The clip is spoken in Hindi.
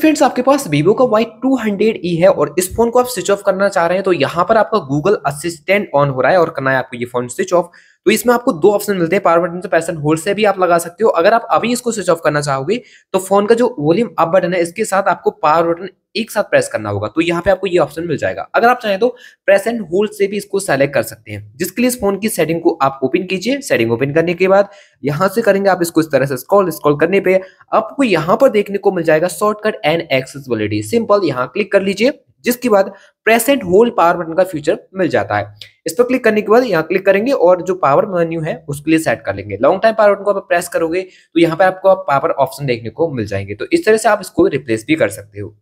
फ्रेंड्स आपके पास वीवो का वाई टू ई है और इस फोन को आप स्विच ऑफ करना चाह रहे हैं तो यहाँ पर आपका गूगल असिस्टेंट ऑन हो रहा है और करना है आपको ये फोन स्विच ऑफ तो इसमें आपको दो ऑप्शन मिलते हैं पावर बटन से पैसन होल्ड से भी आप लगा सकते हो अगर आप अभी इसको स्विच ऑफ करना चाहोगे तो फोन का जो वॉल्यूम अप बटन है इसके साथ आपको पावर बटन एक साथ प्रेस करना होगा तो यहाँ पे आपको ये ऑप्शन मिल जाएगा अगर आप चाहें तो प्रेस एंड होल्ड से भी इसको सेलेक्ट कर सकते हैं जिसके लिए इस फोन की सेटिंग को आप ओपन कीजिए सेटिंग ओपन करने के बाद यहाँ से करेंगे आप इसको इस तरह से स्कॉल स्कॉल करने पे आपको यहाँ पर देखने को मिल जाएगा शॉर्टकट एंड एक्सेसिबिलिटी सिंपल यहाँ क्लिक कर लीजिए जिसके बाद प्रेसेंट होल्ड पावर बटन का फीचर मिल जाता है इस पर क्लिक करने के बाद यहाँ क्लिक करेंगे और जो पावर मेन्यू है उसके लिए सेट कर लेंगे लॉन्ग टाइम पावर बटन को आप प्रेस करोगे तो यहाँ पर आपको पावर ऑप्शन देखने को मिल जाएंगे तो इस तरह से आप इसको रिप्लेस भी कर सकते हो